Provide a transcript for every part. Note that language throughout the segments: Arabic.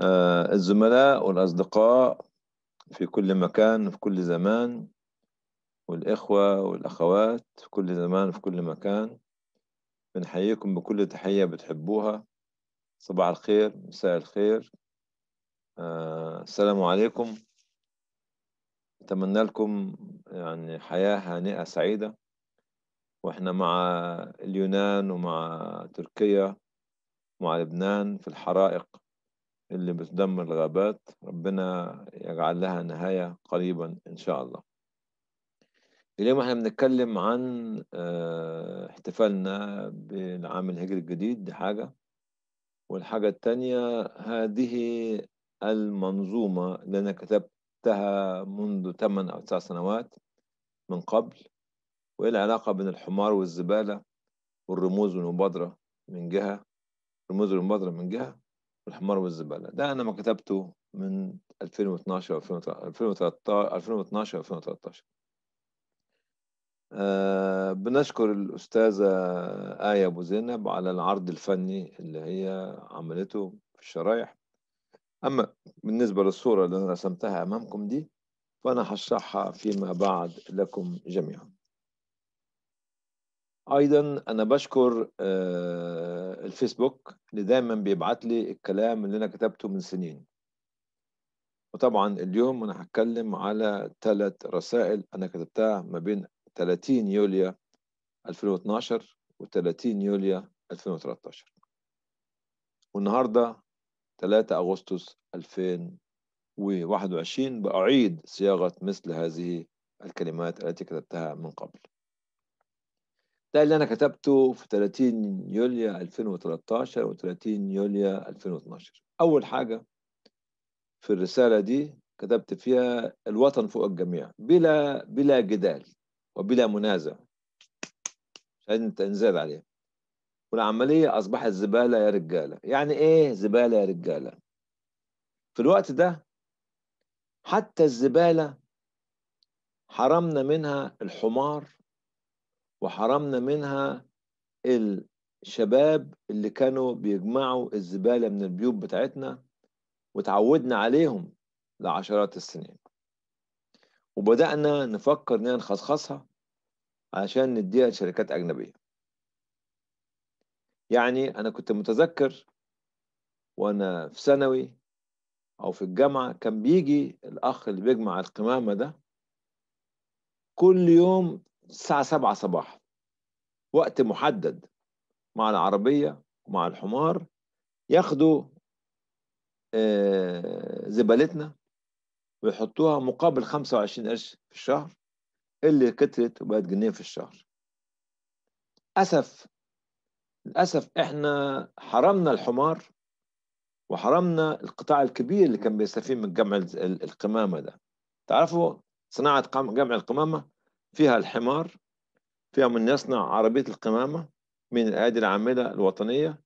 آه، الزملاء والأصدقاء في كل مكان وفي كل زمان والإخوة والأخوات في كل زمان وفي كل مكان بنحييكم بكل تحية بتحبوها صباح الخير مساء الخير آه السلام عليكم أتمنى لكم يعني حياة هانئة سعيدة وإحنا مع اليونان ومع تركيا ومع لبنان في الحرائق اللي بتدمر الغابات ربنا يجعل لها نهاية قريبا إن شاء الله اليوم احنا بنتكلم عن آه، احتفالنا بالعام الهجري الجديد دي حاجة والحاجة التانية هذه المنظومة اللي أنا كتبتها منذ 8 أو 9 سنوات من قبل وإيه العلاقة بين الحمار والزبالة والرموز والمبادرة من جهة رموز المبادرة من جهة الحمار والزبالة ده أنا ما كتبته من 2012 2013 2012 2013 بنشكر الأستاذة آية أبو زينب على العرض الفني اللي هي عملته في الشرايح أما بالنسبة للصورة اللي أنا رسمتها أمامكم دي فأنا هشرحها فيما بعد لكم جميعا ايضا انا بشكر آه، الفيسبوك اللي دايما بيبعت لي الكلام اللي انا كتبته من سنين وطبعا اليوم انا هتكلم على ثلاث رسائل انا كتبتها ما بين 30 يوليو 2012 و30 يوليو 2013 والنهارده 3 اغسطس 2021 باعيد صياغه مثل هذه الكلمات التي كتبتها من قبل ده اللي أنا كتبته في 30 يوليو 2013 و 30 يوليو 2012 أول حاجة في الرسالة دي كتبت فيها الوطن فوق الجميع بلا بلا جدال وبلا منازع عشان تنزل عليه والعملية أصبحت زبالة يا رجالة يعني إيه زبالة يا رجالة في الوقت ده حتى الزبالة حرمنا منها الحمار وحرمنا منها الشباب اللي كانوا بيجمعوا الزبالة من البيوت بتاعتنا وتعودنا عليهم لعشرات السنين وبدأنا نفكر إننا نخصخصها عشان نديها لشركات أجنبية يعني أنا كنت متذكر وأنا في ثانوي أو في الجامعة كان بيجي الأخ اللي بيجمع القمامة ده كل يوم الساعة سبعة صباحا وقت محدد مع العربية ومع الحمار ياخدوا آه، زبالتنا ويحطوها مقابل 25 قرش في الشهر اللي كترت وبقت جنيه في الشهر أسف للأسف إحنا حرمنا الحمار وحرمنا القطاع الكبير اللي كان بيستفيد من جمع القمامة ده تعرفوا صناعة جمع القمامة فيها الحمار فيها من يصنع عربية القمامة من الأيادي العاملة الوطنية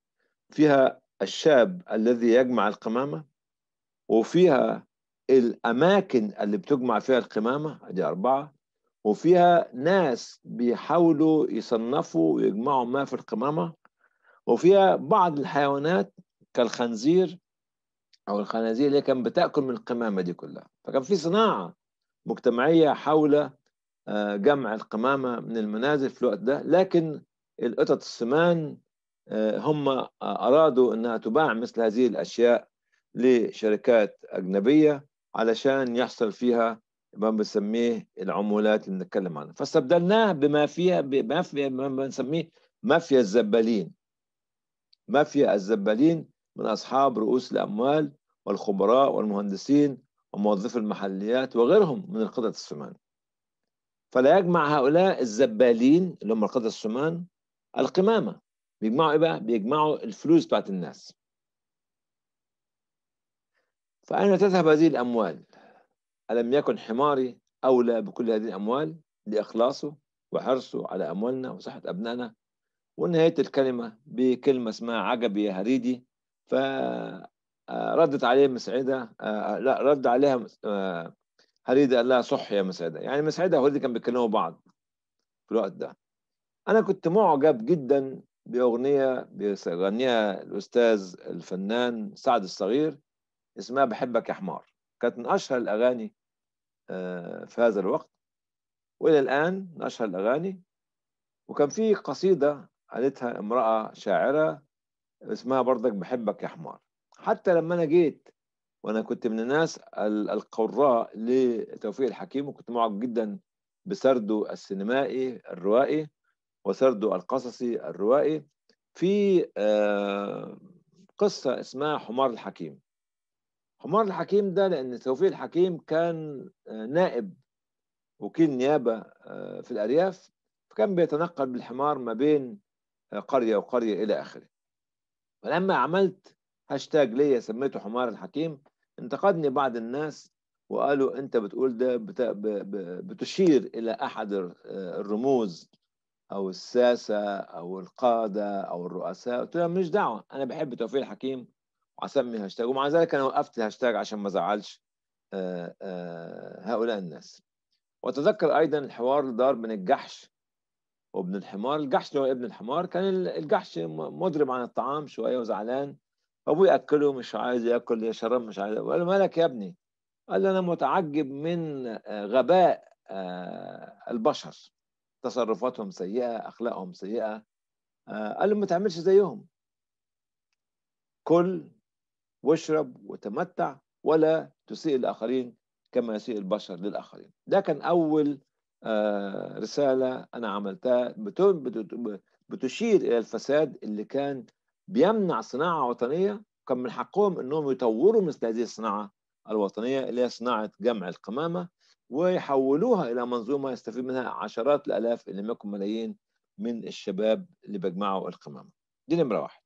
فيها الشاب الذي يجمع القمامة وفيها الأماكن اللي بتجمع فيها القمامة دي أربعة وفيها ناس بيحاولوا يصنفوا ويجمعوا ما في القمامة وفيها بعض الحيوانات كالخنزير أو الخنازير اللي كانت بتأكل من القمامة دي كلها فكان في صناعة مجتمعية حول آه، جمع القمامة من المنازل في الوقت ده لكن القطط السمان آه، هم أرادوا أنها تباع مثل هذه الأشياء لشركات أجنبية علشان يحصل فيها ما بنسميه العمولات اللي بنتكلم عنها فاستبدلناه بما فيها بما فيها ما بنسميه مافيا الزبالين مافيا الزبالين من أصحاب رؤوس الأموال والخبراء والمهندسين وموظفي المحليات وغيرهم من القطط السمان فلا يجمع هؤلاء الزبالين اللي هم القادة السمان القمامة بيجمعوا إيه بقى؟ بيجمعوا الفلوس بتاعت الناس فأين تذهب هذه الأموال؟ ألم يكن حماري أولى بكل هذه الأموال لإخلاصه وحرصه على أموالنا وصحة أبنائنا ونهاية الكلمة بكلمة اسمها عجبي يا هريدي فردت عليه مسعدة آه، لا رد عليها آه، هريدة قال لها صح يا مسعدة يعني مسعدة وهريدة كانوا بيتكلموا بعض في الوقت ده أنا كنت معجب جدا بأغنية بيغنيها الأستاذ الفنان سعد الصغير اسمها بحبك يا حمار كانت من أشهر الأغاني آه، في هذا الوقت وإلى الآن من أشهر الأغاني وكان في قصيدة قالتها امرأة شاعرة اسمها برضك بحبك يا حمار حتى لما أنا جيت وانا كنت من الناس القراء لتوفيق الحكيم وكنت معجب جدا بسرده السينمائي الروائي وسرده القصصي الروائي في آه، قصه اسمها حمار الحكيم حمار الحكيم ده لان توفيق الحكيم كان آه، نائب وكيل نيابه آه، في الارياف فكان بيتنقل بالحمار ما بين قريه وقريه الى اخره فلما عملت هاشتاج ليا سميته حمار الحكيم انتقدني بعض الناس وقالوا انت بتقول ده ب... ب... بتشير الى احد الرموز او الساسه او القاده او الرؤساء قلت لهم مش دعوه انا بحب توفيق الحكيم وعسمي هاشتاج ومع ذلك انا وقفت الهاشتاج عشان ما ازعلش آه، آه، هؤلاء الناس واتذكر ايضا الحوار اللي دار بين الجحش وابن الحمار الجحش اللي هو ابن الحمار كان الجحش مضرب عن الطعام شويه وزعلان ابوي اكله مش عايز ياكل يا شراب مش عايز قال له مالك يا ابني قال لي انا متعجب من آه، غباء آه، البشر تصرفاتهم سيئه اخلاقهم سيئه آه، قال له ما تعملش زيهم كل واشرب وتمتع ولا تسيء الاخرين كما يسيء البشر للاخرين ده كان اول رساله انا عملتها بتشير الى الفساد اللي كان بيمنع صناعه وطنيه كان من حقهم انهم يطوروا مثل هذه الصناعه الوطنيه اللي هي صناعه جمع القمامه ويحولوها الى منظومه يستفيد منها عشرات الالاف ان لم يكن ملايين من الشباب اللي بيجمعوا القمامه. دي نمره واحد.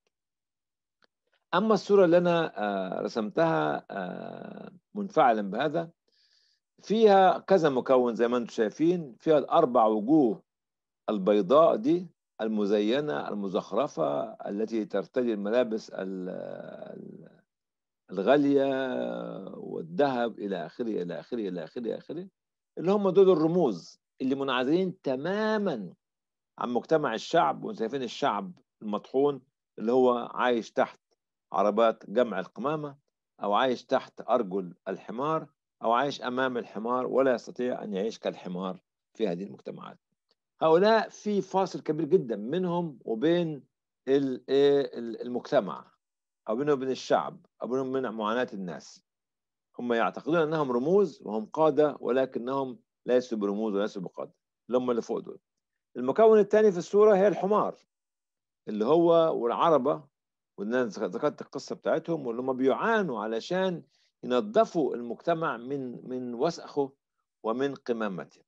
اما الصوره اللي انا آه، رسمتها آه، منفعلا بهذا فيها كذا مكون زي ما انتم شايفين فيها الاربع وجوه البيضاء دي المزينة المزخرفة التي ترتدي الملابس الغالية والذهب إلى آخره إلى آخره إلى آخره إلى آخره اللي هم دول الرموز اللي منعزلين تماما عن مجتمع الشعب وشايفين الشعب المطحون اللي هو عايش تحت عربات جمع القمامة أو عايش تحت أرجل الحمار أو عايش أمام الحمار ولا يستطيع أن يعيش كالحمار في هذه المجتمعات هؤلاء في فاصل كبير جدا منهم وبين إيه، المجتمع او بينهم وبين الشعب او بينهم من معاناه الناس هم يعتقدون انهم رموز وهم قاده ولكنهم ليسوا برموز وليسوا بقاده اللي هم اللي فوق دول المكون الثاني في الصوره هي الحمار اللي هو والعربه وانا ذكرت القصه بتاعتهم واللي هم بيعانوا علشان ينظفوا المجتمع من من وسخه ومن قمامته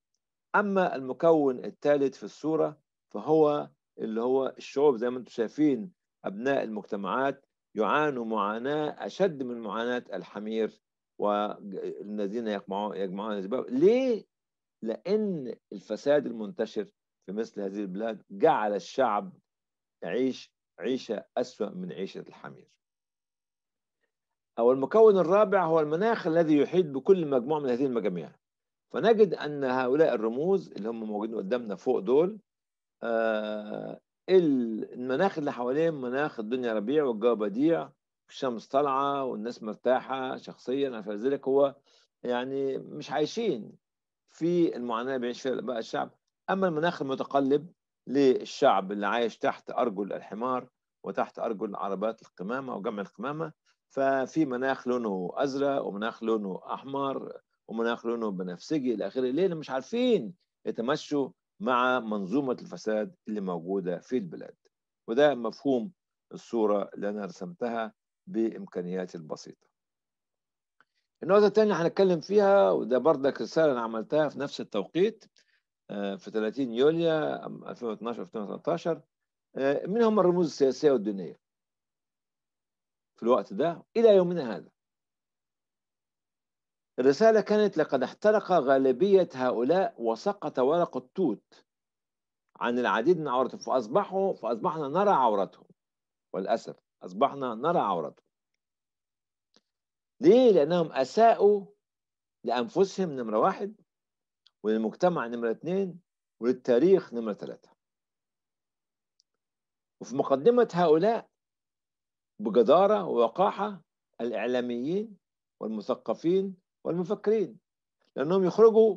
أما المكون الثالث في الصورة فهو اللي هو الشعوب زي ما انتم شايفين أبناء المجتمعات يعانوا معاناة أشد من معاناة الحمير والذين يجمعون يجمعون الزباب ليه؟ لأن الفساد المنتشر في مثل هذه البلاد جعل الشعب يعيش عيشة أسوأ من عيشة الحمير أو المكون الرابع هو المناخ الذي يحيط بكل مجموعة من هذه المجاميع فنجد ان هؤلاء الرموز اللي هم موجودين قدامنا فوق دول آه، المناخ اللي حواليهم مناخ الدنيا ربيع والجو بديع الشمس طالعه والناس مرتاحه شخصيا فلذلك هو يعني مش عايشين في المعاناه اللي بيعيش فيها بقى الشعب اما المناخ المتقلب للشعب اللي عايش تحت ارجل الحمار وتحت ارجل عربات القمامه وجمع القمامه ففي مناخ لونه ازرق ومناخ لونه احمر ومناخ لونه بنفسجي الى اخره ليه مش عارفين يتمشوا مع منظومه الفساد اللي موجوده في البلاد وده مفهوم الصوره اللي انا رسمتها بامكانياتي البسيطه النقطة الثانية هنتكلم فيها وده بردك رسالة أنا عملتها في نفس التوقيت آه، في 30 يوليو 2012 2013 من هم الرموز السياسية والدينية في الوقت ده إلى يومنا هذا الرسالة كانت لقد احترق غالبية هؤلاء وسقط ورق التوت عن العديد من عورتهم فأصبحوا فأصبحنا نرى عورتهم والأسف أصبحنا نرى عورتهم ليه؟ لأنهم أساءوا لأنفسهم نمرة واحد وللمجتمع نمرة اثنين وللتاريخ نمرة ثلاثة وفي مقدمة هؤلاء بجدارة ووقاحة الإعلاميين والمثقفين والمفكرين لأنهم يخرجوا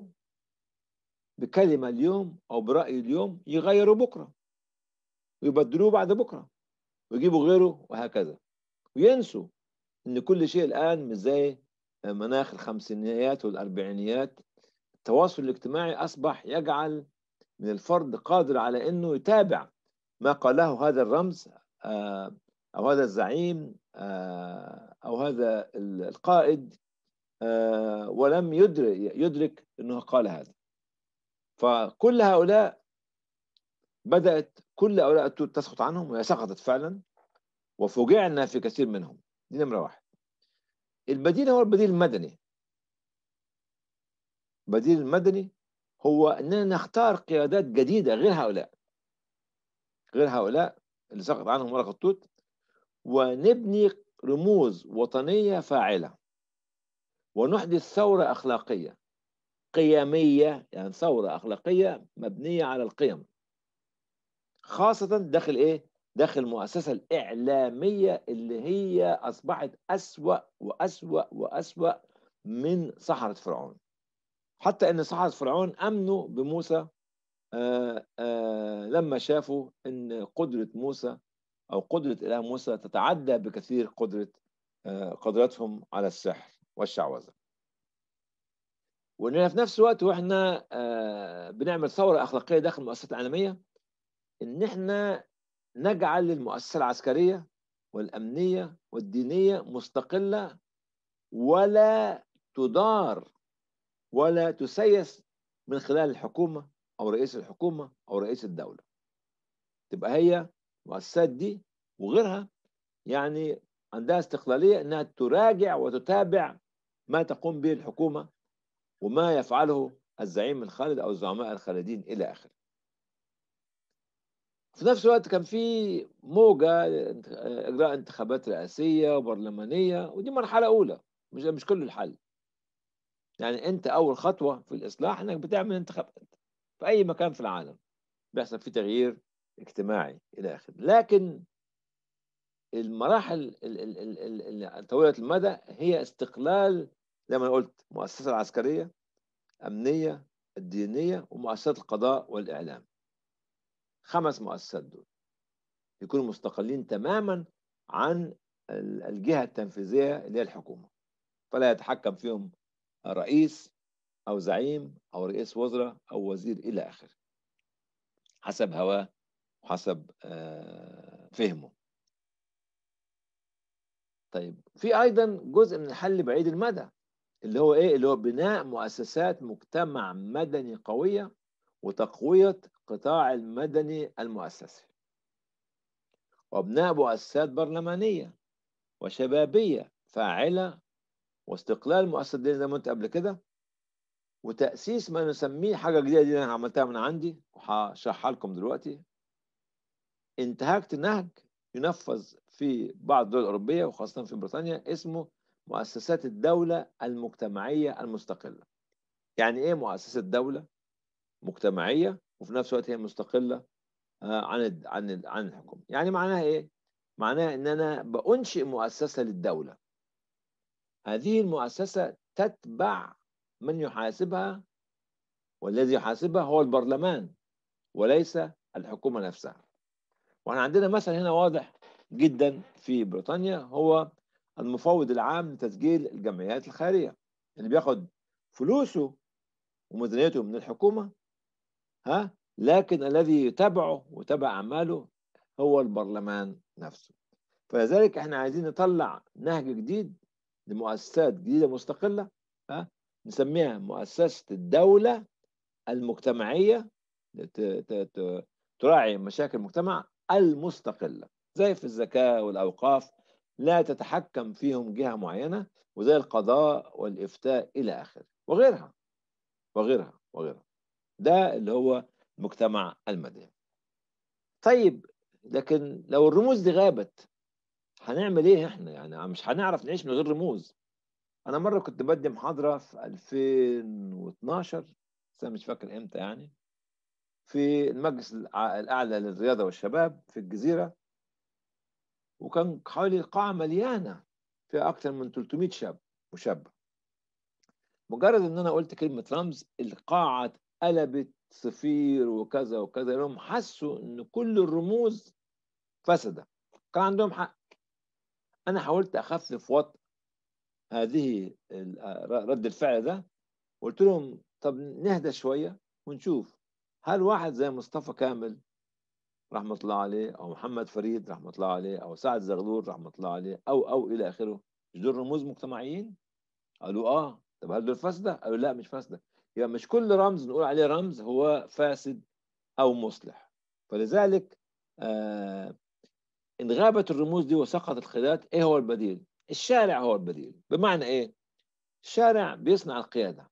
بكلمة اليوم أو برأي اليوم يغيروا بكرة ويبدلوه بعد بكرة ويجيبوا غيره وهكذا وينسوا إن كل شيء الآن مش زي مناخ الخمسينيات والأربعينيات التواصل الاجتماعي أصبح يجعل من الفرد قادر على إنه يتابع ما قاله هذا الرمز آه، أو هذا الزعيم آه، أو هذا القائد آه، ولم يدرك, يدرك أنه قال هذا فكل هؤلاء بدأت كل هؤلاء تسقط عنهم وهي سقطت فعلا وفوجعنا في كثير منهم دي نمرة واحد البديل هو البديل المدني البديل المدني هو أننا نختار قيادات جديدة غير هؤلاء غير هؤلاء اللي سقط عنهم ورق التوت ونبني رموز وطنية فاعلة ونحدث ثورة أخلاقية قيمية يعني ثورة أخلاقية مبنية على القيم خاصة داخل إيه؟ داخل المؤسسة الإعلامية اللي هي أصبحت أسوأ وأسوأ وأسوأ من سحرة فرعون حتى إن سحرة فرعون أمنوا بموسى آآ آه، آآ آه، لما شافوا إن قدرة موسى أو قدرة إله موسى تتعدى بكثير قدرة آه، قدرتهم على السحر والشعوذة وإننا في نفس الوقت وإحنا آه، بنعمل ثورة أخلاقية داخل المؤسسات العالمية إن إحنا نجعل المؤسسة العسكرية والأمنية والدينية مستقلة ولا تدار ولا تسيس من خلال الحكومة أو رئيس الحكومة أو رئيس الدولة تبقى هي المؤسسات دي وغيرها يعني عندها استقلالية أنها تراجع وتتابع ما تقوم به الحكومة وما يفعله الزعيم الخالد أو الزعماء الخالدين إلى آخره في نفس الوقت كان في موجة إجراء انتخابات رئاسية وبرلمانية ودي مرحلة أولى مش مش كل الحل يعني أنت أول خطوة في الإصلاح إنك بتعمل انتخابات في أي مكان في العالم بيحصل في تغيير اجتماعي إلى آخره لكن المراحل طويله المدى هي استقلال زي ما قلت مؤسسة العسكريه امنيه الدينيه ومؤسسات القضاء والاعلام خمس مؤسسات دول يكونوا مستقلين تماما عن الجهه التنفيذيه اللي هي الحكومه فلا يتحكم فيهم رئيس او زعيم او رئيس وزراء او وزير الى اخره حسب هواه وحسب آه، فهمه طيب في ايضا جزء من الحل بعيد المدى اللي هو ايه اللي هو بناء مؤسسات مجتمع مدني قويه وتقويه قطاع المدني المؤسسي وبناء مؤسسات برلمانيه وشبابيه فاعله واستقلال مؤسسات زي ما قلت قبل كده وتاسيس ما نسميه حاجه جديده دي انا عملتها من عندي وهشرحها لكم دلوقتي انتهاك نهج ينفذ في بعض الدول الأوروبية وخاصة في بريطانيا اسمه مؤسسات الدولة المجتمعية المستقلة يعني إيه مؤسسة دولة مجتمعية وفي نفس الوقت هي مستقلة آه، عن عن عن الحكومة يعني معناها إيه؟ معناها إن أنا بأنشئ مؤسسة للدولة هذه المؤسسة تتبع من يحاسبها والذي يحاسبها هو البرلمان وليس الحكومة نفسها وإحنا عندنا مثل هنا واضح جدا في بريطانيا هو المفوض العام لتسجيل الجمعيات الخيريه اللي يعني بياخد فلوسه وميزانيته من الحكومه ها لكن الذي يتابعه وتابع اعماله هو البرلمان نفسه فلذلك احنا عايزين نطلع نهج جديد لمؤسسات جديده مستقله ها نسميها مؤسسه الدوله المجتمعيه تراعي مشاكل المجتمع المستقله زي في الزكاة والأوقاف لا تتحكم فيهم جهة معينة وزي القضاء والإفتاء إلى آخره وغيرها وغيرها وغيرها ده اللي هو مجتمع المدني طيب لكن لو الرموز دي غابت هنعمل ايه احنا يعني مش هنعرف نعيش من غير رموز انا مره كنت بدي محاضره في 2012 بس مش فاكر امتى يعني في المجلس الاعلى للرياضه والشباب في الجزيره وكان حوالي القاعة مليانة فيها أكثر من 300 شاب وشابة مجرد إن أنا قلت كلمة رمز القاعة قلبت صفير وكذا وكذا لهم حسوا إن كل الرموز فسدة كان عندهم حق أنا حاولت أخفف وطء هذه رد الفعل ده قلت لهم طب نهدى شوية ونشوف هل واحد زي مصطفى كامل رحمه الله عليه او محمد فريد رحمه الله عليه او سعد زغلول رحمه الله عليه او او الى اخره مش دول رموز مجتمعيين قالوا اه طب هل دول فاسده قالوا لا مش فاسده يبقى يعني مش كل رمز نقول عليه رمز هو فاسد او مصلح فلذلك آه ان غابت الرموز دي وسقط القيادات ايه هو البديل الشارع هو البديل بمعنى ايه الشارع بيصنع القياده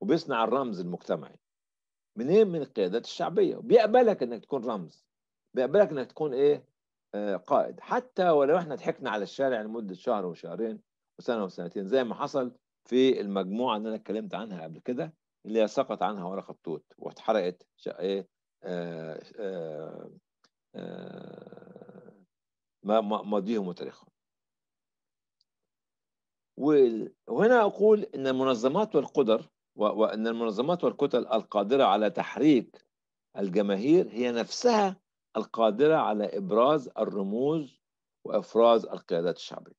وبيصنع الرمز المجتمعي منين من القيادات الشعبيه بيقبلك انك تكون رمز بيقبلك انك تكون ايه آه قائد حتى ولو احنا ضحكنا على الشارع لمده شهر وشهرين وسنه وسنتين زي ما حصل في المجموعه اللي انا اتكلمت عنها قبل كده اللي سقط عنها ورقه التوت واتحرقت ايه آه آه آه ماضيهم وتاريخهم وهنا اقول ان المنظمات والقدر وأن المنظمات والكتل القادرة على تحريك الجماهير هي نفسها القادرة على إبراز الرموز وإفراز القيادات الشعبية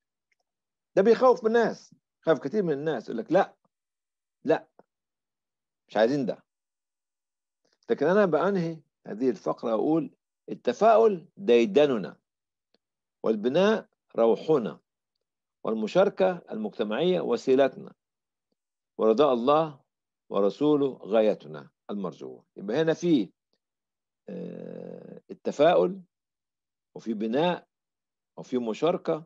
ده بيخوف الناس خاف كتير من الناس يقول لك لا لا مش عايزين ده لكن أنا بأنهي هذه الفقرة أقول التفاؤل ديدننا والبناء روحنا والمشاركة المجتمعية وسيلتنا ورضاء الله ورسوله غايتنا المرجوة يبقى هنا في آه، التفاؤل وفي بناء وفي مشاركة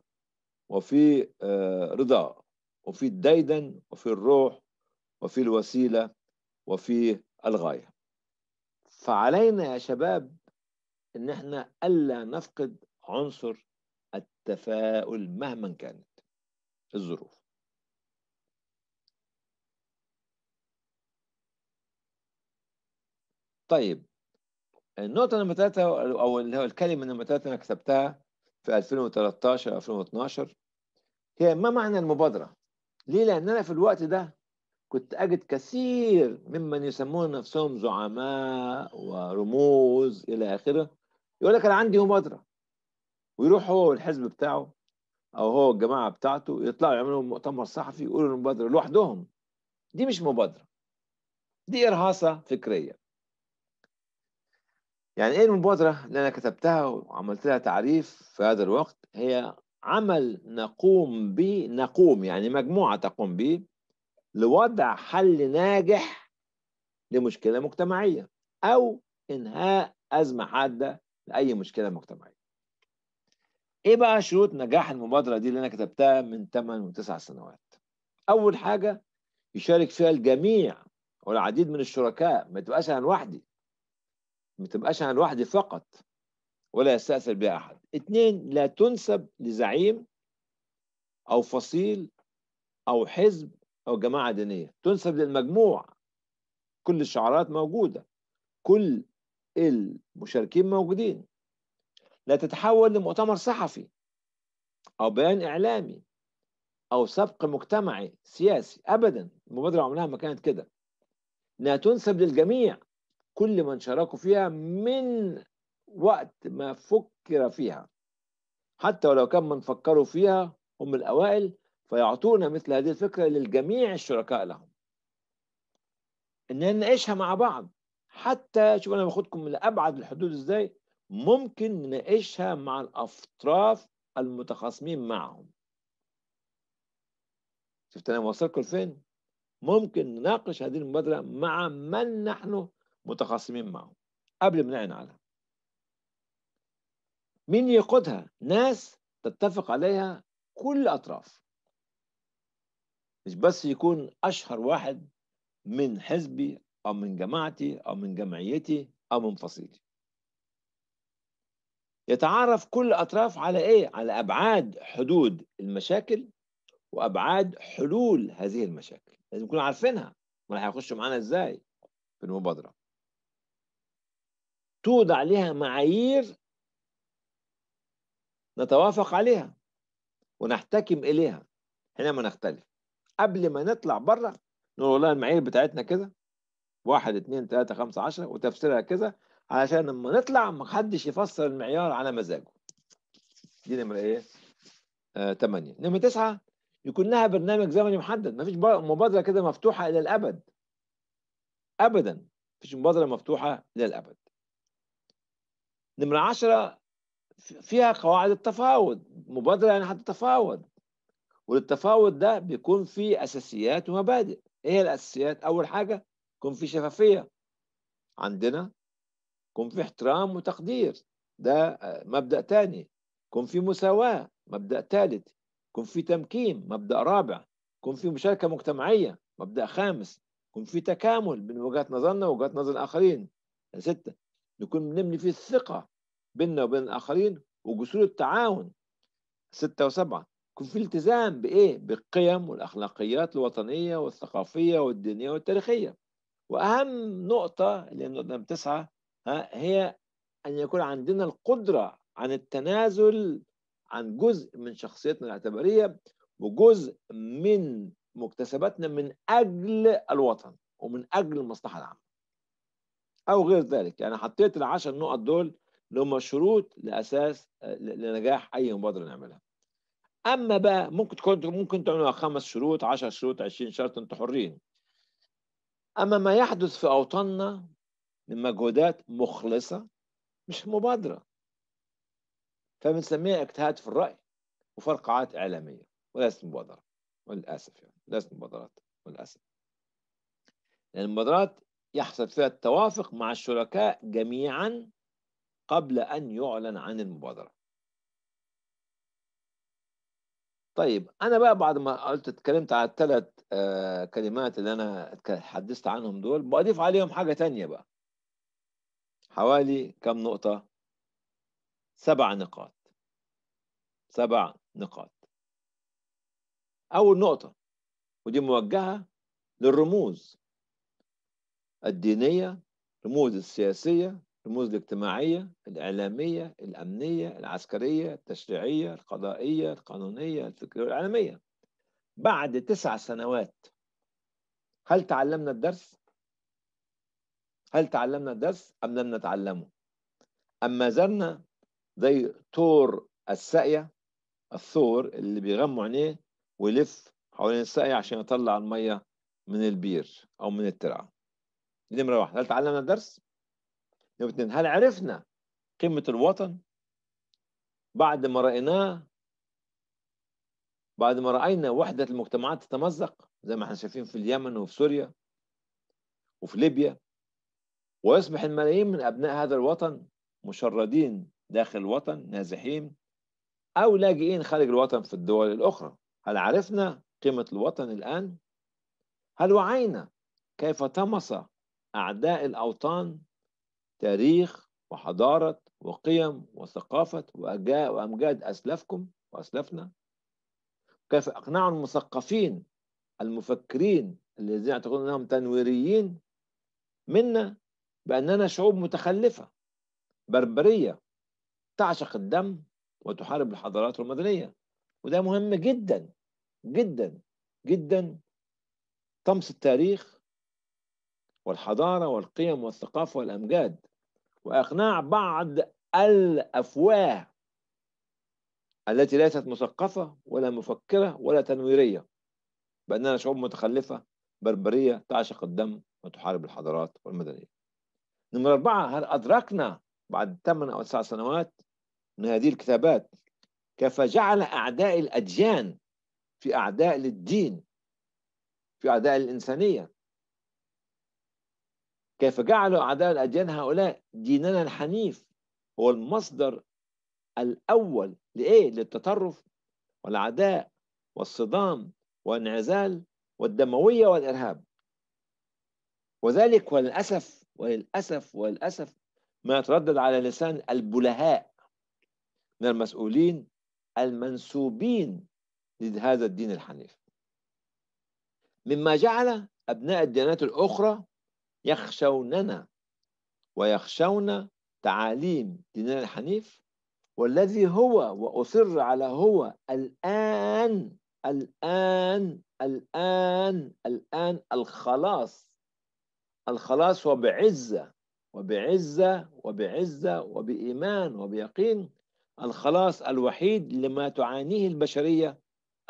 وفي آه، رضا وفي الديدن وفي الروح وفي الوسيلة وفي الغاية فعلينا يا شباب ان احنا الا نفقد عنصر التفاؤل مهما كانت الظروف طيب النقطة نمرة ثلاثة أو اللي هو الكلمة نمرة ثلاثة أنا كتبتها في 2013 أو 2012 هي ما معنى المبادرة؟ ليه؟ لأن أنا في الوقت ده كنت أجد كثير ممن يسمون نفسهم زعماء ورموز إلى آخره يقول لك أنا عندي مبادرة ويروح هو والحزب بتاعه أو هو الجماعة بتاعته يطلعوا يعملوا مؤتمر صحفي يقولوا المبادرة لوحدهم دي مش مبادرة دي إرهاصة فكرية يعني ايه المبادرة اللي انا كتبتها وعملت لها تعريف في هذا الوقت هي عمل نقوم به نقوم يعني مجموعة تقوم به لوضع حل ناجح لمشكلة مجتمعية أو إنهاء أزمة حادة لأي مشكلة مجتمعية إيه بقى شروط نجاح المبادرة دي اللي أنا كتبتها من 8 و 9 سنوات أول حاجة يشارك فيها الجميع والعديد من الشركاء ما تبقاش أنا لوحدي ما تبقاش عن الوحدة فقط ولا يستأثر بها أحد اثنين لا تنسب لزعيم أو فصيل أو حزب أو جماعة دينية تنسب للمجموع كل الشعارات موجودة كل المشاركين موجودين لا تتحول لمؤتمر صحفي أو بيان إعلامي أو سبق مجتمعي سياسي أبدا المبادرة عملها ما كانت كده لا تنسب للجميع كل من شاركوا فيها من وقت ما فكر فيها حتى ولو كان من فكروا فيها هم الأوائل فيعطونا مثل هذه الفكرة للجميع الشركاء لهم إن نناقشها مع بعض حتى شوف أنا باخدكم لأبعد الحدود إزاي ممكن نناقشها مع الأطراف المتخاصمين معهم شفت أنا موصلكم لفين؟ ممكن نناقش هذه المبادرة مع من نحن متخاصمين معه قبل من نعلن عنها مين يقودها ناس تتفق عليها كل الأطراف مش بس يكون أشهر واحد من حزبي أو من جماعتي أو من جمعيتي أو من فصيلي يتعرف كل الأطراف على إيه؟ على أبعاد حدود المشاكل وأبعاد حلول هذه المشاكل لازم يكونوا عارفينها ما هيخشوا معانا إزاي في المبادرة توضع لها معايير نتوافق عليها ونحتكم إليها حينما نختلف قبل ما نطلع بره نقول والله المعايير بتاعتنا كده واحد اتنين تلاتة خمسة عشرة وتفسيرها كده علشان لما نطلع ما حدش يفسر المعيار على مزاجه دي نمرة ايه؟ آه 8 نمرة 9 يكون لها برنامج زمني محدد ما فيش مبادرة كده مفتوحة إلى الأبد أبدا فيش مبادرة مفتوحة إلى الأبد نمرة عشرة فيها قواعد التفاوض مبادرة يعني حتى التفاوض وللتفاوض ده بيكون فيه أساسيات ومبادئ إيه هي الأساسيات؟ أول حاجة يكون في شفافية عندنا يكون في احترام وتقدير ده آه، مبدأ تاني يكون في مساواة مبدأ ثالث يكون في تمكين مبدأ رابع يكون في مشاركة مجتمعية مبدأ خامس يكون في تكامل بين وجهات نظرنا ووجهات نظر الآخرين ستة نكون بنبني فيه الثقة بيننا وبين الآخرين وجسور التعاون ستة وسبعة يكون في التزام بإيه؟ بالقيم والأخلاقيات الوطنية والثقافية والدينية والتاريخية وأهم نقطة اللي النقطة نعم تسعة هي أن يكون عندنا القدرة عن التنازل عن جزء من شخصيتنا الاعتبارية وجزء من مكتسباتنا من أجل الوطن ومن أجل المصلحة العامة أو غير ذلك يعني حطيت العشر نقط دول اللي هم شروط لاساس آه، لنجاح اي مبادره نعملها اما بقى ممكن تكون ممكن تعملوا خمس شروط 10 شروط 20 شرط انتوا حرين اما ما يحدث في اوطاننا من مجهودات مخلصه مش مبادره فبنسميها اجتهاد في الراي وفرقعات اعلاميه وليست مبادره وللاسف يعني ليست مبادرات وللاسف لان المبادرات يحصل فيها التوافق مع الشركاء جميعا قبل أن يعلن عن المبادرة طيب أنا بقى بعد ما قلت اتكلمت على الثلاث آه، كلمات اللي أنا حدثت عنهم دول بضيف عليهم حاجة تانية بقى حوالي كم نقطة سبع نقاط سبع نقاط أول نقطة ودي موجهة للرموز الدينية الرموز السياسية رموز الاجتماعية الإعلامية الأمنية العسكرية التشريعية القضائية القانونية الفكرية والإعلامية بعد تسع سنوات هل تعلمنا الدرس؟ هل تعلمنا الدرس أم لم نتعلمه؟ أما زرنا زي ثور الساقية الثور اللي بيغموا عينيه ويلف حوالين الساقية عشان يطلع المية من البير أو من الترعة دي نمرة واحد هل تعلمنا الدرس؟ نمرة اثنين هل عرفنا قيمة الوطن بعد ما رأيناه بعد ما رأينا وحدة المجتمعات تتمزق زي ما احنا شايفين في اليمن وفي سوريا وفي ليبيا ويصبح الملايين من أبناء هذا الوطن مشردين داخل الوطن نازحين أو لاجئين خارج الوطن في الدول الأخرى هل عرفنا قيمة الوطن الآن؟ هل وعينا كيف طمس أعداء الأوطان تاريخ وحضارة وقيم وثقافة وأمجاد أسلافكم وأسلافنا كيف أقنعوا المثقفين المفكرين الذين يعتقدون أنهم تنويريين منا بأننا شعوب متخلفة بربرية تعشق الدم وتحارب الحضارات والمدنية وده مهم جدا جدا جدا طمس التاريخ والحضارة والقيم والثقافة والأمجاد وإقناع بعض الأفواه التي ليست مثقفة ولا مفكرة ولا تنويرية بأننا شعوب متخلفة بربرية تعشق الدم وتحارب الحضارات والمدنية نمرة أربعة هل أدركنا بعد ثمان أو تسع سنوات من هذه الكتابات كيف جعل أعداء الأديان في أعداء للدين في أعداء الإنسانية كيف جعلوا أعداء الأديان هؤلاء ديننا الحنيف هو المصدر الأول لإيه؟ للتطرف والعداء والصدام والانعزال والدموية والإرهاب وذلك وللأسف وللأسف وللأسف ما يتردد على لسان البلهاء من المسؤولين المنسوبين لهذا الدين الحنيف مما جعل أبناء الديانات الأخرى يخشوننا ويخشون تعاليم ديننا الحنيف والذي هو وأصر على هو الآن الآن الآن الآن الخلاص الخلاص وبعزة وبعزة وبعزة وبإيمان وبيقين الخلاص الوحيد لما تعانيه البشرية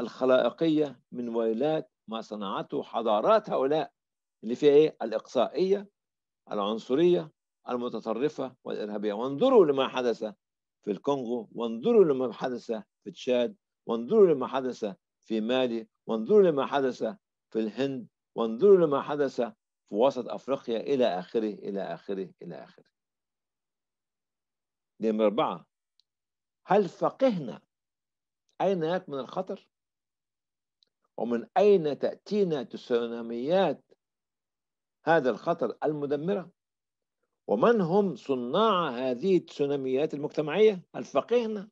الخلائقية من ويلات ما صنعته حضارات هؤلاء اللي فيها ايه الاقصائيه العنصريه المتطرفه والارهابيه وانظروا لما حدث في الكونغو وانظروا لما حدث في تشاد وانظروا لما حدث في مالي وانظروا لما حدث في الهند وانظروا لما حدث في وسط افريقيا الى اخره الى اخره الى اخره. نمرة أربعة هل فقهنا أين يكمن الخطر؟ ومن أين تأتينا تسوناميات هذا الخطر المدمرة ومن هم صناع هذه التسوناميات المجتمعية هل فقهنا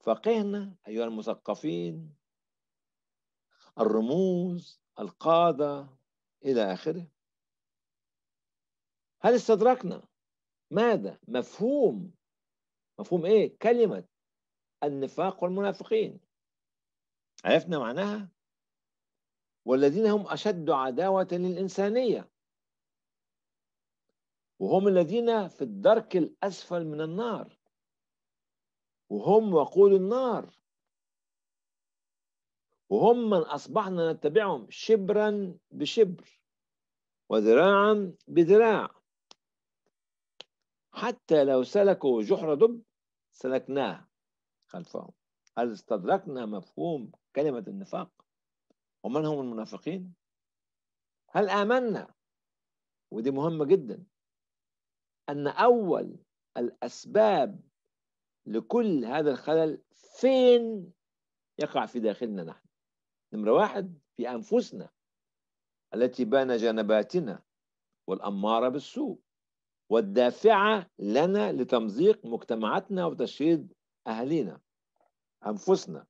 فقهنا أيها المثقفين الرموز القادة إلى آخره هل استدركنا ماذا مفهوم مفهوم إيه كلمة النفاق والمنافقين عرفنا معناها والذين هم أشد عداوة للإنسانية وهم الذين في الدرك الأسفل من النار وهم وقود النار وهم من أصبحنا نتبعهم شبرا بشبر وذراعا بذراع حتى لو سلكوا جحر دب سلكناه خلفهم هل استدركنا مفهوم كلمة النفاق ومن هم المنافقين هل آمنا ودي مهمة جدا أن أول الأسباب لكل هذا الخلل فين يقع في داخلنا نحن نمرة واحد في أنفسنا التي بان جنباتنا والأمارة بالسوء والدافعة لنا لتمزيق مجتمعاتنا وتشريد أهلينا أنفسنا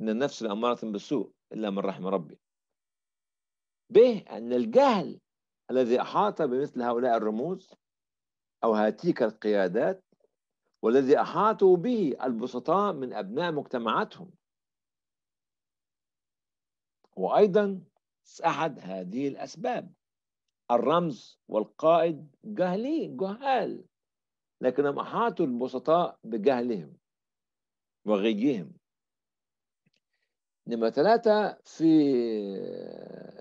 إن النفس الأمارة بالسوء إلا من رحم ربي به أن الجهل الذي أحاط بمثل هؤلاء الرموز أو هاتيك القيادات والذي أحاطوا به البسطاء من أبناء مجتمعاتهم وأيضا أحد هذه الأسباب الرمز والقائد جهلين جهال لكنهم أحاطوا البسطاء بجهلهم وغيهم نمرة ثلاثة في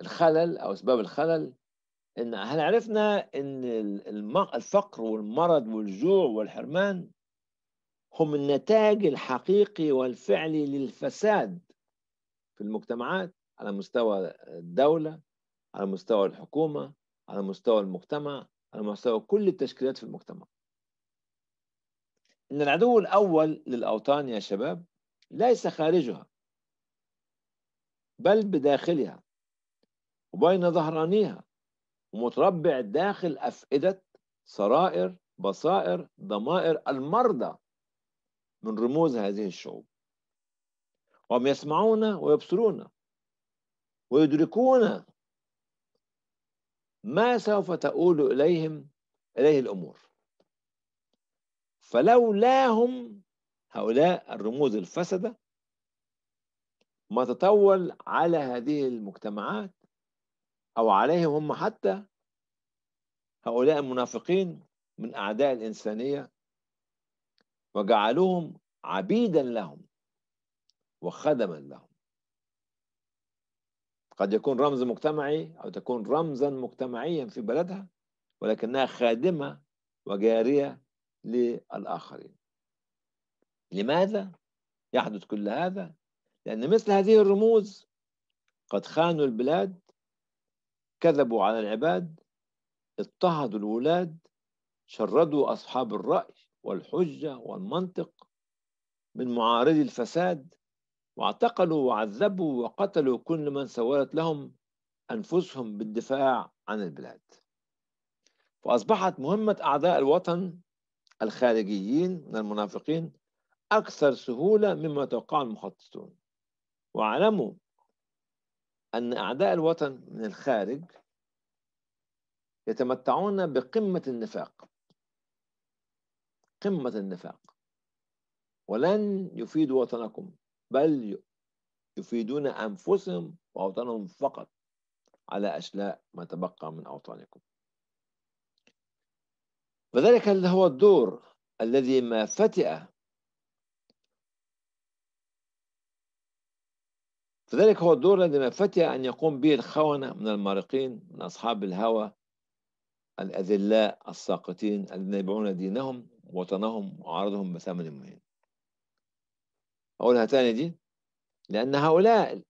الخلل أو أسباب الخلل إن احنا عرفنا إن الفقر والمرض والجوع والحرمان هم النتاج الحقيقي والفعلي للفساد في المجتمعات على مستوى الدولة على مستوى الحكومة على مستوى المجتمع على مستوى كل التشكيلات في المجتمع إن العدو الأول للأوطان يا شباب ليس خارجها بل بداخلها وبين ظهرانيها ومتربع داخل أفئدة سرائر بصائر ضمائر المرضى من رموز هذه الشعوب وهم يسمعون ويبصرون ويدركون ما سوف تؤول إليهم إليه الأمور فلولاهم هؤلاء الرموز الفسدة ما تطول على هذه المجتمعات أو عليهم هم حتى هؤلاء المنافقين من أعداء الإنسانية وجعلوهم عبيدا لهم وخدما لهم قد يكون رمز مجتمعي أو تكون رمزا مجتمعيا في بلدها ولكنها خادمة وجارية للآخرين لماذا يحدث كل هذا لأن مثل هذه الرموز قد خانوا البلاد كذبوا على العباد اضطهدوا الولاد شردوا أصحاب الرأي والحجة والمنطق من معارضي الفساد واعتقلوا وعذبوا وقتلوا كل من سولت لهم أنفسهم بالدفاع عن البلاد فأصبحت مهمة أعداء الوطن الخارجيين من المنافقين أكثر سهولة مما توقع المخططون واعلموا أن أعداء الوطن من الخارج يتمتعون بقمة النفاق قمة النفاق ولن يفيدوا وطنكم بل يفيدون أنفسهم وأوطانهم فقط على أشلاء ما تبقى من أوطانكم وذلك هو الدور الذي ما فتئ فذلك هو الدور الذي ما فتي أن يقوم به الخونة من المارقين من أصحاب الهوى الأذلاء الساقطين الذين يبيعون دينهم وطنهم وعرضهم بثمن مهين أقولها تاني دي لأن هؤلاء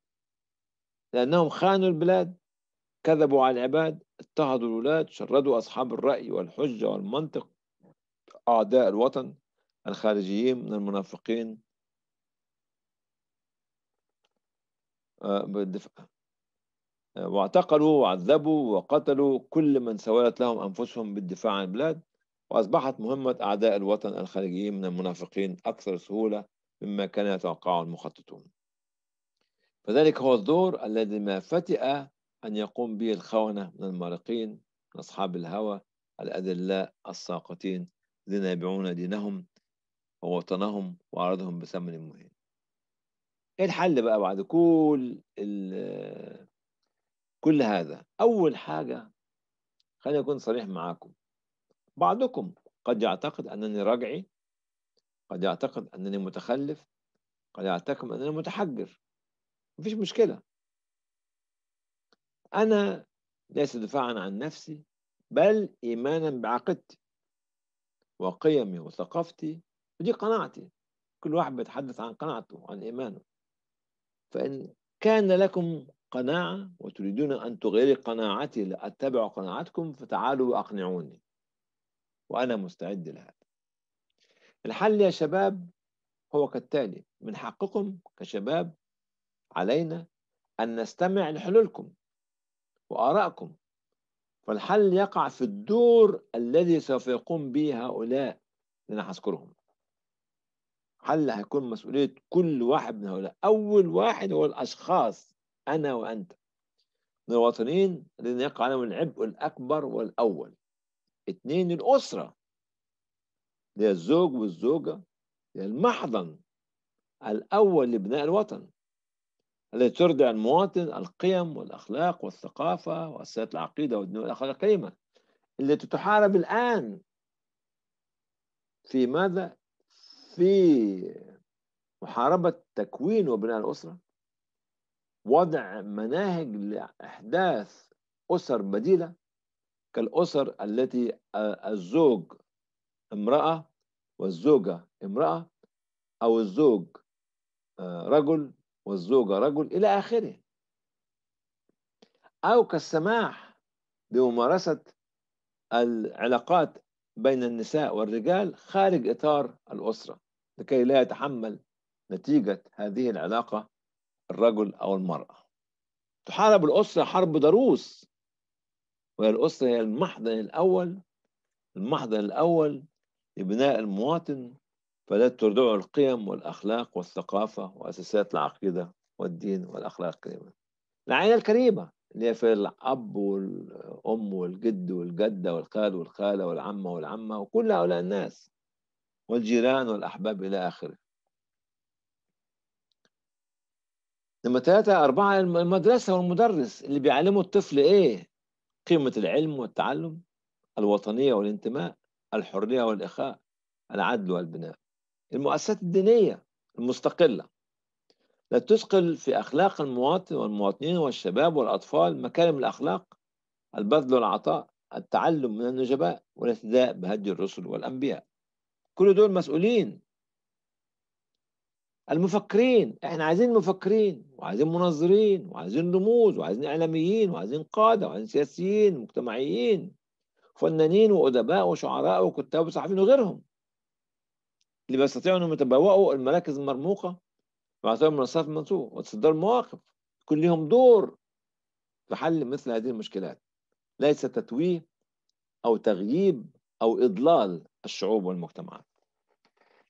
لأنهم خانوا البلاد كذبوا على العباد اضطهدوا الولاد شردوا أصحاب الرأي والحجة والمنطق أعداء الوطن الخارجيين من المنافقين واعتقلوا وعذبوا وقتلوا كل من سولت لهم أنفسهم بالدفاع عن البلاد وأصبحت مهمة أعداء الوطن الخارجيين من المنافقين أكثر سهولة مما كان يتوقعه المخططون فذلك هو الدور الذي ما فتئ أن يقوم به الخونة من المارقين من أصحاب الهوى الأذلاء الساقطين الذين يبيعون دينهم ووطنهم وعرضهم بثمن مهين ايه الحل بقى بعد كل كل هذا اول حاجه خليني اكون صريح معاكم بعضكم قد يعتقد انني رجعي قد يعتقد انني متخلف قد يعتقد انني متحجر مفيش مشكله انا ليس دفاعا عن نفسي بل ايمانا بعقيدتي وقيمي وثقافتي ودي قناعتي كل واحد بيتحدث عن قناعته وعن ايمانه فإن كان لكم قناعة وتريدون أن تغيروا قناعتي لأتبع قناعتكم فتعالوا أقنعوني وأنا مستعد لهذا الحل يا شباب هو كالتالي من حقكم كشباب علينا أن نستمع لحلولكم وآرائكم فالحل يقع في الدور الذي سوف يقوم به هؤلاء اللي أنا هذكرهم هل هيكون مسؤولية كل واحد من هؤلاء أول واحد هو الأشخاص أنا وأنت من الذين يقع عليهم العبء الأكبر والأول اثنين الأسرة هي الزوج والزوجة هي المحضن الأول لبناء الوطن التي ترضع المواطن القيم والأخلاق والثقافة وأساسات العقيدة والدين والأخلاق الكريمة التي تحارب الآن في ماذا؟ في محاربة تكوين وبناء الأسرة وضع مناهج لإحداث أسر بديلة كالأسر التي الزوج امرأة والزوجة امرأة أو الزوج رجل والزوجة رجل إلى آخره أو كالسماح بممارسة العلاقات بين النساء والرجال خارج إطار الأسرة لكي لا يتحمل نتيجة هذه العلاقة الرجل أو المرأة تحارب الأسرة حرب ضروس والأسرة هي المحضن الأول المحضن الأول لبناء المواطن فلا تردع القيم والأخلاق والثقافة وأساسات العقيدة والدين والأخلاق الكريمة العائلة الكريمة اللي هي في الأب والأم والجد والجدة والخال والخالة والعمة والعمة وكل هؤلاء الناس والجيران والأحباب إلى آخره لما ثلاثة أربعة المدرسة والمدرس اللي بيعلموا الطفل إيه قيمة العلم والتعلم الوطنية والانتماء الحرية والإخاء العدل والبناء المؤسسات الدينية المستقلة لا تثقل في أخلاق المواطن والمواطنين والشباب والأطفال مكارم الأخلاق البذل والعطاء التعلم من النجباء والاهتداء بهدي الرسل والأنبياء كل دول مسؤولين المفكرين احنا عايزين مفكرين وعايزين منظرين وعايزين رموز وعايزين اعلاميين وعايزين قاده وعايزين سياسيين مجتمعيين فنانين وادباء وشعراء وكتاب وصحفيين وغيرهم اللي بيستطيعوا انهم يتبوأوا المراكز المرموقه ويعطوا من الصف وتصدر المواقف يكون لهم دور في حل مثل هذه المشكلات ليس تتويه او تغييب أو إضلال الشعوب والمجتمعات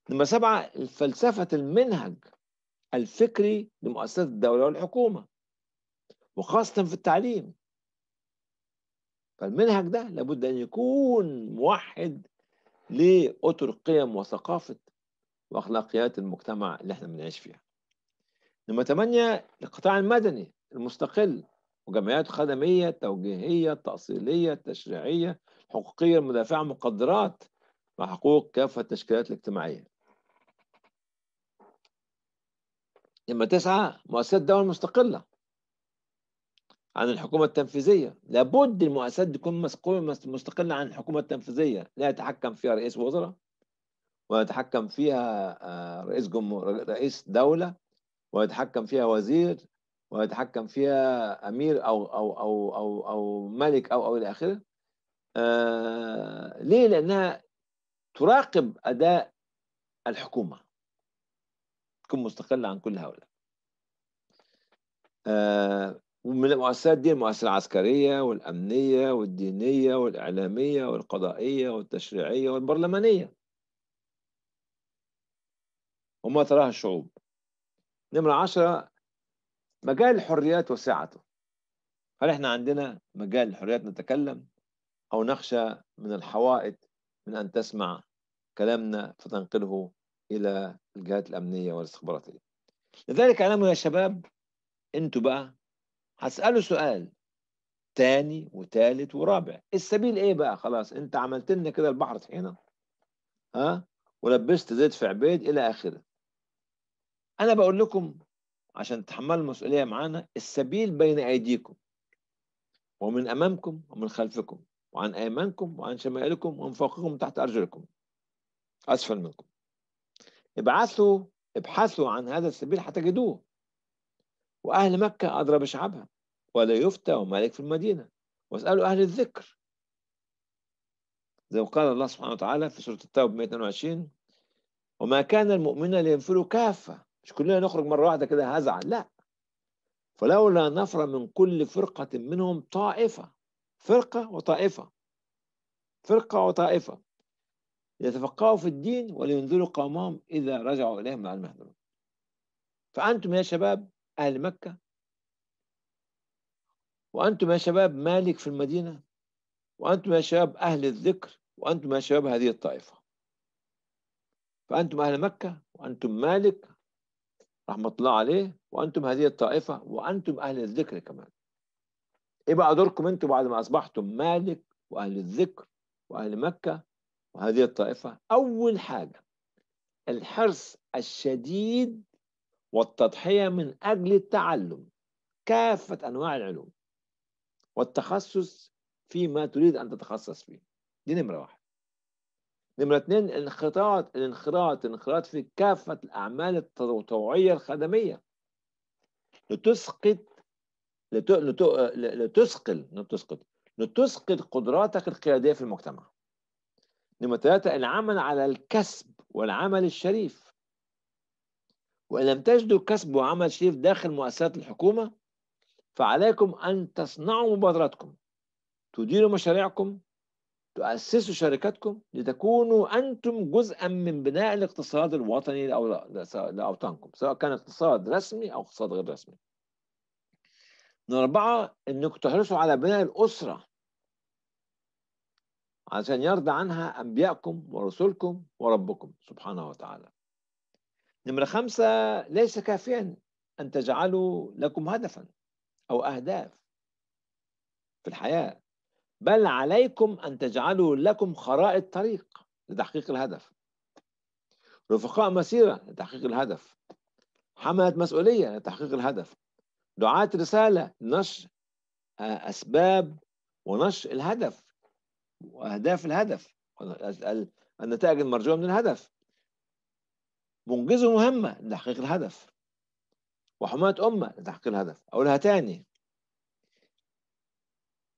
نمرة سبعة فلسفة المنهج الفكري لمؤسسات الدولة والحكومة وخاصة في التعليم فالمنهج ده لابد أن يكون موحد لأطر قيم وثقافة وأخلاقيات المجتمع اللي احنا بنعيش فيها نمرة ثمانية القطاع المدني المستقل وجمعيات خدمية توجيهية تأصيلية تشريعية حقوقية المدافعة مقدرات مع حقوق كافة التشكيلات الاجتماعية لما تسعى مؤسسات دولة مستقلة عن الحكومة التنفيذية لابد المؤسسات تكون مستقلة عن الحكومة التنفيذية لا يتحكم فيها رئيس وزراء ويتحكم فيها آه، رئيس جمهور رئيس دولة ويتحكم فيها وزير ويتحكم فيها أمير أو أو أو أو, أو ملك أو أو إلى آخره آه، ليه لأنها تراقب أداء الحكومة تكون مستقلة عن كل هؤلاء آه، ومن المؤسسات دي المؤسسة العسكرية والأمنية والدينية والإعلامية والقضائية والتشريعية والبرلمانية وما تراها الشعوب نمرة عشرة مجال الحريات وسعته هل احنا عندنا مجال الحريات نتكلم أو نخشى من الحوائط من أن تسمع كلامنا فتنقله إلى الجهات الأمنية والاستخباراتية لذلك اعلموا يا شباب أنتوا بقى هسألوا سؤال تاني وتالت ورابع السبيل ايه بقى خلاص انت عملت لنا كده البحر طحينه ها ولبست زيت في عبيد الى اخره انا بقول لكم عشان تتحملوا المسؤوليه معانا السبيل بين ايديكم ومن امامكم ومن خلفكم وعن أيمانكم وعن شمائلكم ومن فوقكم تحت أرجلكم أسفل منكم ابعثوا ابحثوا عن هذا السبيل حتجدوه وأهل مكة أدرى بشعبها ولا يفتى ومالك في المدينة واسألوا أهل الذكر زي ما قال الله سبحانه وتعالى في سورة التوبة 122 وما كان المؤمن لينفروا كافة مش كلنا نخرج مرة واحدة كده هزعل لا فلولا نفر من كل فرقة منهم طائفة فرقة وطائفة فرقة وطائفة يتفقهوا في الدين ولينذروا قومهم إذا رجعوا إليهم مع المهزمة فأنتم يا شباب أهل مكة وأنتم يا شباب مالك في المدينة وأنتم يا شباب أهل الذكر وأنتم يا شباب هذه الطائفة فأنتم أهل مكة وأنتم مالك رحمة الله عليه وأنتم هذه الطائفة وأنتم أهل الذكر كمان ايه بقى دوركم انتم بعد ما اصبحتم مالك واهل الذكر واهل مكه وهذه الطائفه اول حاجه الحرص الشديد والتضحيه من اجل التعلم كافه انواع العلوم والتخصص فيما تريد ان تتخصص فيه دي نمره واحد نمرة اثنين الانخراط الانخراط الانخراط في كافة الأعمال التطوعية الخدمية لتسقط لتثقل لتثقل لتثقل لتسقط لتسقط قدراتك القيادية في المجتمع نمرة ثلاثة العمل على الكسب والعمل الشريف وإن لم تجدوا كسب وعمل شريف داخل مؤسسات الحكومة فعليكم أن تصنعوا مبادراتكم تديروا مشاريعكم تؤسسوا شركاتكم لتكونوا أنتم جزءا من بناء الاقتصاد الوطني لأوطانكم سواء كان اقتصاد رسمي أو اقتصاد غير رسمي نمرة أربعة إنكم تحرصوا على بناء الأسرة عشان يرضى عنها أنبيائكم ورسلكم وربكم سبحانه وتعالى نمرة خمسة ليس كافيا أن تجعلوا لكم هدفا أو أهداف في الحياة بل عليكم أن تجعلوا لكم خرائط طريق لتحقيق الهدف رفقاء مسيرة لتحقيق الهدف حملة مسؤولية لتحقيق الهدف دعاة رسالة نشر آه، أسباب ونشر الهدف وأهداف الهدف النتائج المرجوة من الهدف منجزه مهمة لتحقيق الهدف وحماية أمة لتحقيق الهدف أقولها تاني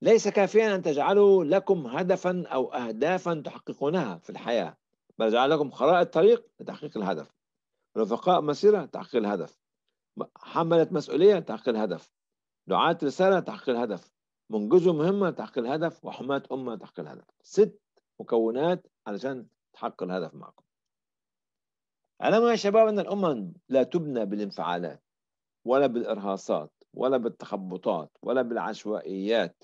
ليس كافيا أن تجعلوا لكم هدفا أو أهدافا تحققونها في الحياة بل جعل لكم خرائط طريق لتحقيق الهدف رفقاء مسيرة لتحقيق الهدف حملت مسؤولية تحقيق الهدف دعاة رسالة تحقيق الهدف منجزوا مهمة تحقيق الهدف وحماة أمة تحقيق الهدف ست مكونات علشان تحقق الهدف معكم علموا يا شباب أن الأمم لا تبنى بالانفعالات ولا بالإرهاصات ولا بالتخبطات ولا بالعشوائيات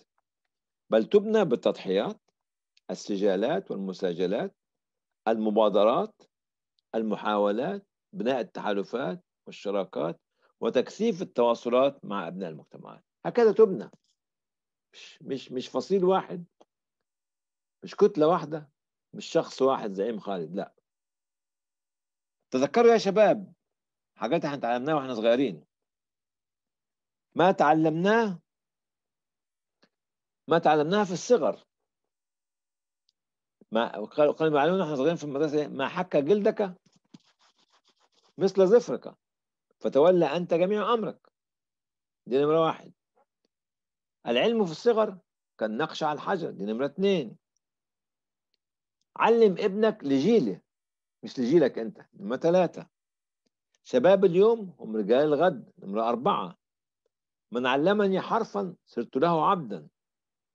بل تبنى بالتضحيات السجالات والمساجلات المبادرات المحاولات بناء التحالفات والشراكات وتكثيف التواصلات مع أبناء المجتمعات هكذا تبنى مش مش مش فصيل واحد مش كتلة واحدة مش شخص واحد زعيم خالد لا تذكروا يا شباب حاجات احنا تعلمناها واحنا صغيرين ما تعلمناه ما تعلمناها في الصغر ما قال المعلمون احنا صغيرين في المدرسه إيه؟ ما حك جلدك مثل زفرك فتولى أنت جميع أمرك دي نمرة واحد العلم في الصغر كالنقش على الحجر دي نمرة اتنين علم ابنك لجيله مش لجيلك أنت نمرة تلاتة شباب اليوم هم رجال الغد نمرة أربعة من علمني حرفا صرت له عبدا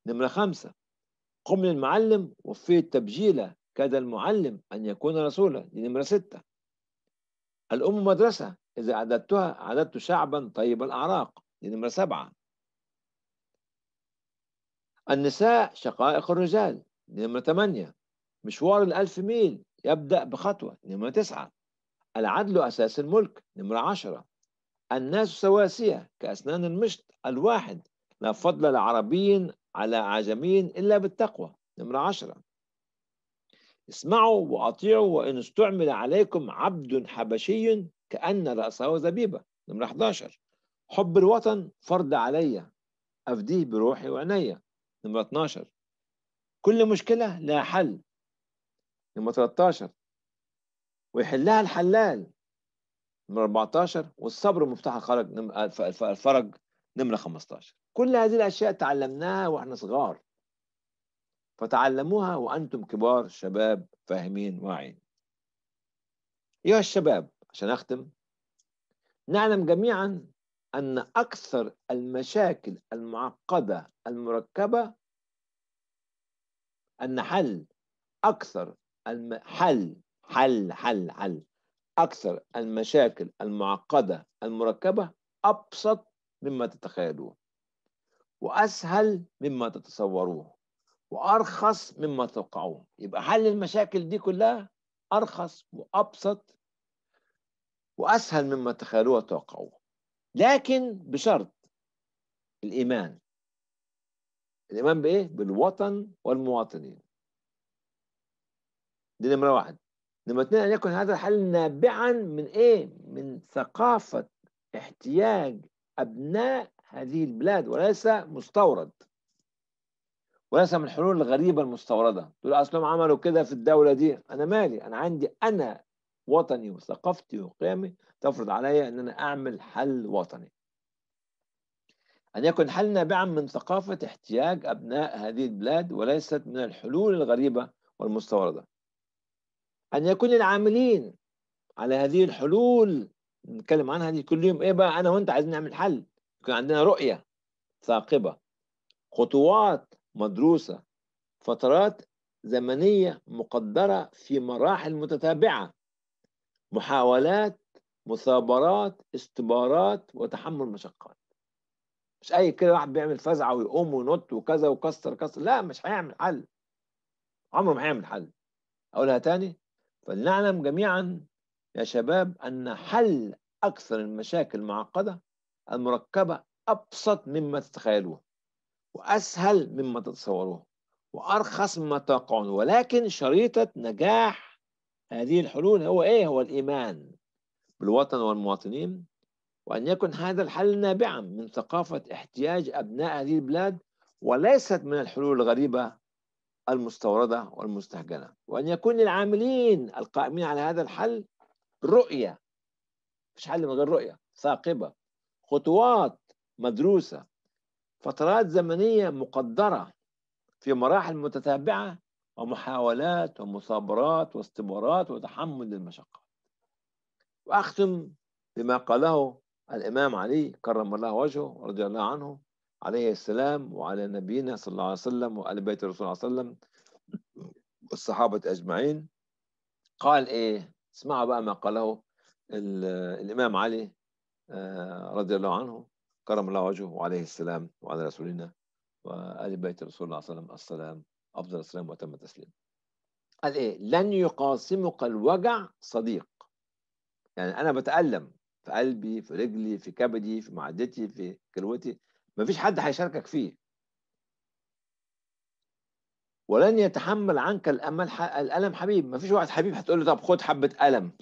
نمرة خمسة قم للمعلم وفيت التبجيلة كاد المعلم أن يكون رسولا دي نمرة ستة الأم مدرسة إذا عددتها عددت شعبا طيب الأعراق دي يعني نمرة سبعة النساء شقائق الرجال نمرة يعني ثمانية مشوار الألف ميل يبدأ بخطوة نمرة يعني تسعة العدل أساس الملك نمرة عشرة الناس سواسية كأسنان المشط الواحد لا فضل لعربي على عجمي إلا بالتقوى نمرة عشرة اسمعوا وأطيعوا وإن استعمل عليكم عبد حبشي كأن رأسه زبيبة نمرة 11 حب الوطن فرض علي أفديه بروحي وعينيا نمرة 12 كل مشكلة لها حل نمرة 13 ويحلها الحلال نمرة 14 والصبر مفتاح الخرج آه، الفرج نمرة 15 كل هذه الأشياء تعلمناها وإحنا صغار فتعلموها وأنتم كبار شباب فاهمين واعين أيها الشباب عشان أختم نعلم جميعا أن أكثر المشاكل المعقدة المركبة أن حل أكثر الم... حل حل حل حل أكثر المشاكل المعقدة المركبة أبسط مما تتخيلوه وأسهل مما تتصوروه وأرخص مما تتوقعوه يبقى حل المشاكل دي كلها أرخص وأبسط وأسهل مما تخيلوه وتوقعوه لكن بشرط الإيمان الإيمان بإيه؟ بالوطن والمواطنين دي نمرة واحد نمرة اثنين أن يكون هذا الحل نابعا من إيه؟ من ثقافة احتياج أبناء هذه البلاد وليس مستورد وليس من الحلول الغريبة المستوردة تقول أصلهم عملوا كده في الدولة دي أنا مالي أنا عندي أنا وطني وثقافتي وقيمي تفرض عليا أن أنا أعمل حل وطني أن يكون حل نابعا من ثقافة احتياج أبناء هذه البلاد وليست من الحلول الغريبة والمستوردة أن يكون العاملين على هذه الحلول نتكلم عنها دي كل يوم إيه بقى أنا وأنت عايزين نعمل حل يكون عندنا رؤية ثاقبة خطوات مدروسة فترات زمنية مقدرة في مراحل متتابعة محاولات مثابرات استبارات وتحمل مشقات مش اي كده واحد بيعمل فزعه ويقوم وينط وكذا وكسر كسر لا مش هيعمل حل عمره ما هيعمل حل اقولها تاني فلنعلم جميعا يا شباب ان حل اكثر المشاكل المعقده المركبه ابسط مما تتخيلوه واسهل مما تتصوروه وارخص مما تتوقعون ولكن شريطه نجاح هذه الحلول هو إيه هو الإيمان بالوطن والمواطنين وأن يكون هذا الحل نابعا من ثقافة احتياج أبناء هذه البلاد وليست من الحلول الغريبة المستوردة والمستهجنة وأن يكون العاملين القائمين على هذا الحل رؤية مش حل من غير رؤية ثاقبة خطوات مدروسة فترات زمنية مقدرة في مراحل متتابعة ومحاولات ومثابرات واستبارات وتحمل المشقات وأختم بما قاله الإمام علي كرم الله وجهه رضي الله عنه عليه السلام وعلى نبينا صلى الله عليه وسلم وآل بيت الرسول صلى الله عليه وسلم والصحابة أجمعين قال إيه اسمعوا بقى ما قاله الإمام علي آه، رضي الله عنه كرم الله وجهه وعليه السلام وعلى رسولنا وآل بيت الرسول صلى الله عليه وسلم السلام أفضل السلام وتم التسليم قال إيه لن يقاسمك الوجع صديق يعني أنا بتألم في قلبي في رجلي في كبدي في معدتي في كلوتي ما فيش حد هيشاركك فيه ولن يتحمل عنك الأمل الألم حبيب ما فيش واحد حبيب هتقول له طب خد حبة ألم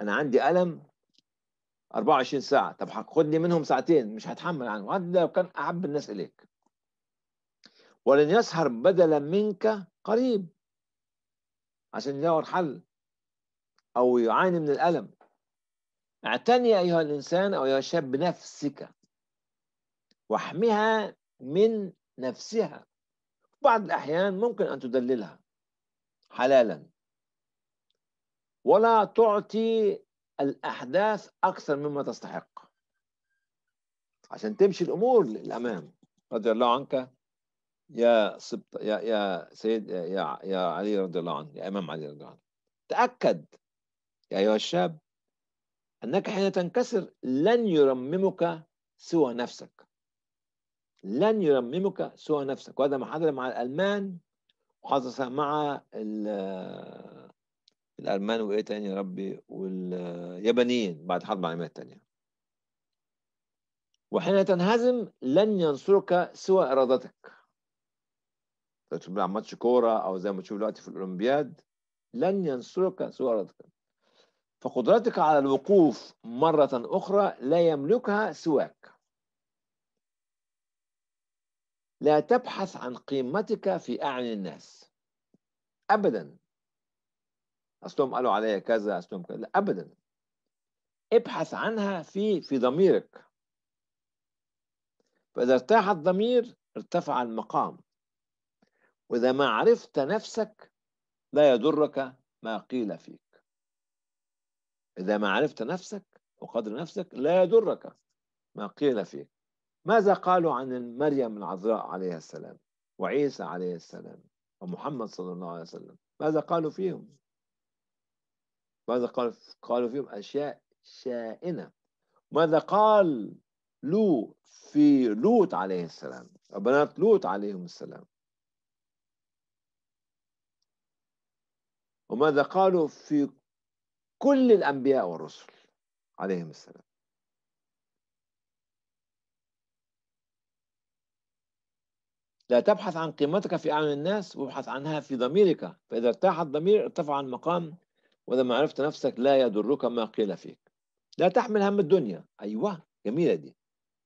أنا عندي ألم 24 ساعة طب خد لي منهم ساعتين مش هتحمل عنه وهذا لو كان أحب الناس إليك ولن يسهر بدلا منك قريب عشان يدور حل أو يعاني من الألم اعتني أيها الإنسان أو أيها الشاب بنفسك واحمها من نفسها بعض الأحيان ممكن أن تدللها حلالا ولا تعطي الأحداث أكثر مما تستحق عشان تمشي الأمور للأمام رضي الله عنك يا سبط يا يا سيد يا يا علي رضي الله عنه يا امام علي رضي الله عنه تاكد يا ايها الشاب انك حين تنكسر لن يرممك سوى نفسك لن يرممك سوى نفسك وهذا ما حصل مع الالمان وحصل مع الالمان وايه تاني يا ربي واليابانيين بعد حرب العالميه الثانيه وحين تنهزم لن ينصرك سوى ارادتك لو تلعب ماتش كوره او زي ما تشوف دلوقتي في الاولمبياد لن ينصرك ردك فقدرتك على الوقوف مرة أخرى لا يملكها سواك لا تبحث عن قيمتك في أعين الناس أبدا أصلهم قالوا عليا كذا أصلهم كذا لا أبدا ابحث عنها في في ضميرك فإذا ارتاح الضمير ارتفع المقام واذا ما عرفت نفسك لا يضرك ما قيل فيك اذا ما عرفت نفسك وقدر نفسك لا يضرك ما قيل فيك ماذا قالوا عن مريم العذراء عليها السلام وعيسى عليه السلام ومحمد صلى الله عليه وسلم ماذا قالوا فيهم ماذا قالوا قالوا فيهم اشياء شائنه ماذا قال لو في لوط عليه السلام وبنات لوط عليهم السلام وماذا قالوا في كل الأنبياء والرسل عليهم السلام لا تبحث عن قيمتك في أعين الناس وابحث عنها في ضميرك فإذا ارتاح الضمير ارتفع المقام وإذا ما عرفت نفسك لا يضرك ما قيل فيك لا تحمل هم الدنيا أيوة جميلة دي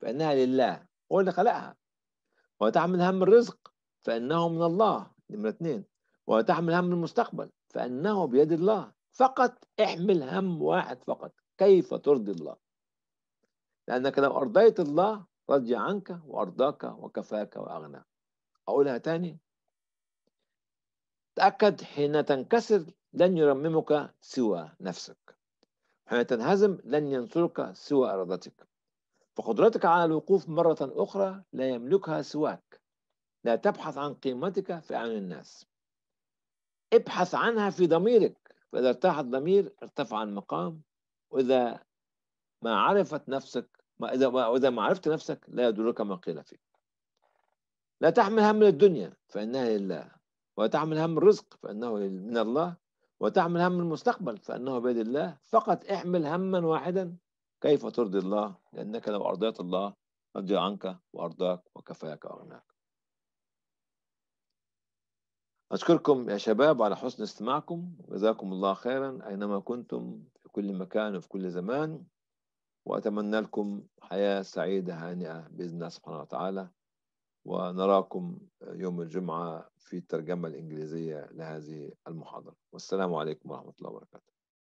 فإنها لله هو اللي خلقها وتحمل هم الرزق فإنه من الله نمرة اثنين وتحمل هم المستقبل فأنه بيد الله فقط احمل هم واحد فقط كيف ترضي الله لأنك لو أرضيت الله رضي عنك وأرضاك وكفاك وأغناك أقولها تاني تأكد حين تنكسر لن يرممك سوى نفسك حين تنهزم لن ينصرك سوى إرادتك فقدرتك على الوقوف مرة أخرى لا يملكها سواك لا تبحث عن قيمتك في أعين الناس ابحث عنها في ضميرك فإذا ارتاح الضمير ارتفع المقام وإذا ما عرفت نفسك ما إذا ما, إذا ما عرفت نفسك لا يدرك ما قيل فيك لا تحمل هم الدنيا فإنها لله وتحمل هم الرزق فإنه من الله وتحمل هم المستقبل فإنه بيد الله فقط احمل هما واحدا كيف ترضي الله لأنك لو أرضيت الله رضي عنك وأرضاك وكفاك أغناك أشكركم يا شباب على حسن استماعكم وجزاكم الله خيرا أينما كنتم في كل مكان وفي كل زمان وأتمنى لكم حياة سعيدة هانئة بإذن الله سبحانه وتعالى ونراكم يوم الجمعة في الترجمة الإنجليزية لهذه المحاضرة والسلام عليكم ورحمة الله وبركاته